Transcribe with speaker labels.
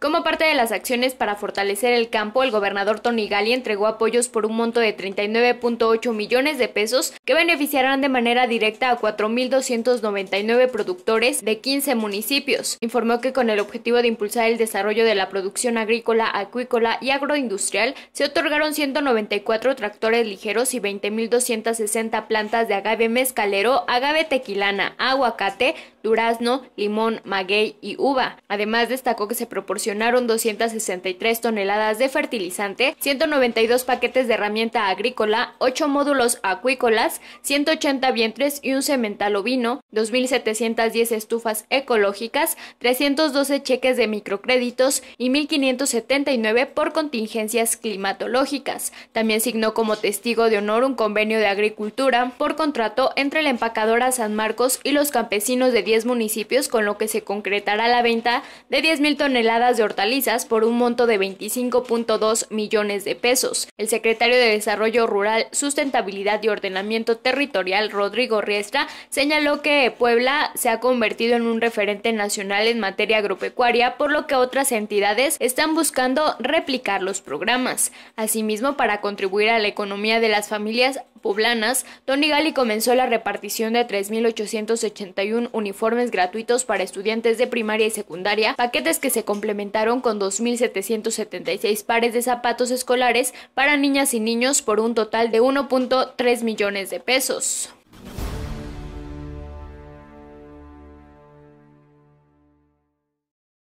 Speaker 1: Como parte de las acciones para fortalecer el campo, el gobernador Tony Gali entregó apoyos por un monto de 39.8 millones de pesos que beneficiarán de manera directa a 4.299 productores de 15 municipios. Informó que con el objetivo de impulsar el desarrollo de la producción agrícola, acuícola y agroindustrial, se otorgaron 194 tractores ligeros y 20.260 plantas de agave mezcalero, agave tequilana, aguacate, durazno, limón, maguey y uva. Además destacó que se proporcionó inspeccionaron 263 toneladas de fertilizante, 192 paquetes de herramienta agrícola, 8 módulos acuícolas, 180 vientres y un cemental ovino, 2.710 estufas ecológicas, 312 cheques de microcréditos y 1.579 por contingencias climatológicas. También signó como testigo de honor un convenio de agricultura por contrato entre la empacadora San Marcos y los campesinos de 10 municipios con lo que se concretará la venta de 10.000 toneladas hortalizas por un monto de 25.2 millones de pesos. El secretario de Desarrollo Rural, Sustentabilidad y Ordenamiento Territorial, Rodrigo Riestra, señaló que Puebla se ha convertido en un referente nacional en materia agropecuaria, por lo que otras entidades están buscando replicar los programas. Asimismo, para contribuir a la economía de las familias, poblanas, gali comenzó la repartición de 3.881 uniformes gratuitos para estudiantes de primaria y secundaria, paquetes que se complementaron con 2.776 pares de zapatos escolares para niñas y niños por un total de 1.3 millones de pesos.